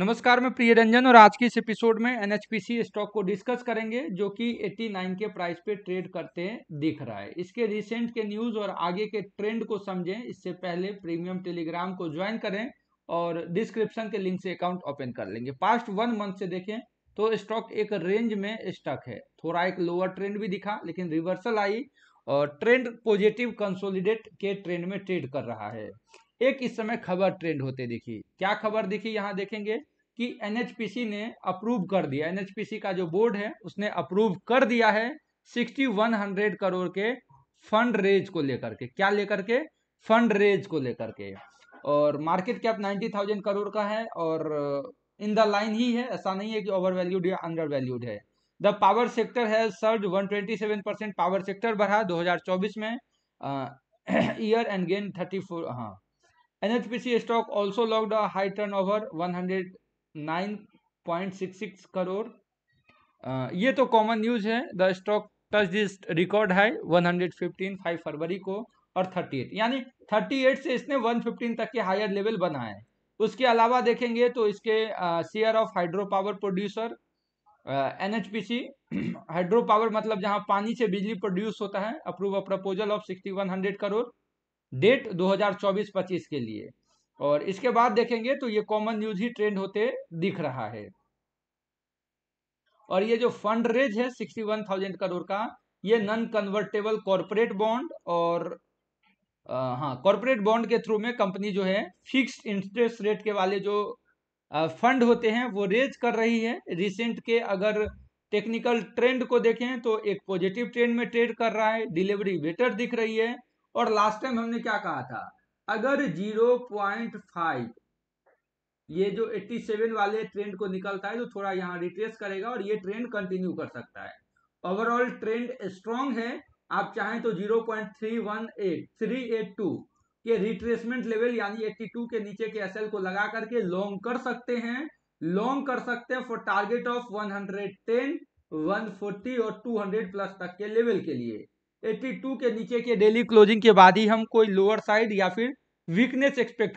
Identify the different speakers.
Speaker 1: नमस्कार मैं प्रिय रंजन और आज के इस एपिसोड में एनएचपीसी स्टॉक को डिस्कस करेंगे जो कि 89 के प्राइस पे ट्रेड करते दिख रहा है इसके रिसेंट के न्यूज और आगे के ट्रेंड को समझें इससे पहले प्रीमियम टेलीग्राम को ज्वाइन करें और डिस्क्रिप्शन के लिंक से अकाउंट ओपन कर लेंगे पास्ट वन मंथ से देखें तो स्टॉक एक रेंज में स्टॉक है थोड़ा एक लोअर ट्रेंड भी दिखा लेकिन रिवर्सल आई और ट्रेंड पॉजिटिव कंसोलिडेट के ट्रेंड में ट्रेड कर रहा है एक इस समय खबर ट्रेंड होते दिखी क्या खबर दिखी यहाँ देखेंगे कि एनएचपीसी ने अप्रूव कर दिया एनएचपीसी का जो बोर्ड है उसने अप्रूव कर दिया है सिक्सटी वन हंड्रेड करोड़ के फंड रेज को लेकर के क्या लेकर के फंड रेज को लेकर के और market cap ninety thousand crore का है और इन द लाइन ही है ऐसा नहीं है कि ओवर वैल्यूड या अंडर वैल्यूड है द पावर सेक्टर है सर्ज 127 परसेंट पावर सेक्टर बढ़ा 2024 में ईयर एंड गेन 34 हाँ an stock also lockdown high turnover one hundred nine point six six crore आ, ये तो कॉमन न्यूज है the stock touch this record high one hundred fifteen five फरवरी को और थर्टी एट यानी थर्टी एट से इसने वन फिफ्टीन तक के हायर लेवल बनाए उसके अलावा देखेंगे तो इसके share of hydro power producer N H P C hydro power मतलब जहाँ पानी से बिजली प्रोड्यूस होता है approve a proposal of sixty one hundred crore date दो हजार चौबीस पच्चीस के लिए और इसके बाद देखेंगे तो ये कॉमन न्यूज ही ट्रेंड होते दिख रहा है और ये जो फंड रेज है सिक्सटी वन थाउजेंड करोड़ का ये नॉन कन्वर्टेबल कॉरपोरेट बॉन्ड और आ, हाँ कॉरपोरेट बॉन्ड के थ्रू में कंपनी जो है फिक्स्ड इंटरेस्ट रेट के वाले जो फंड होते हैं वो रेज कर रही है रिसेंट के अगर टेक्निकल ट्रेंड को देखें तो एक पॉजिटिव ट्रेंड में ट्रेड कर रहा है डिलीवरी बेटर दिख रही है और लास्ट टाइम हमने क्या कहा था अगर 0.5 ये जो 87 वाले ट्रेंड को निकलता है तो थोड़ा यहाँ रिट्रेस करेगा और ये ट्रेंड कंटिन्यू कर सकता है ओवरऑल ट्रेंड स्ट्रांग है आप चाहें तो 0.318 382 के रिट्रेसमेंट लेवल यानी 82 के नीचे के एसएल को लगा करके लॉन्ग कर सकते हैं लॉन्ग कर सकते हैं फॉर टारगेट ऑफ 110 140 और 200 प्लस तक के लेवल के लिए 82 के नीचे के डेली क्लोजिंग के बाद ही हम कोई लोअर साइड या फिर वीकनेस एक्सपेक्ट कर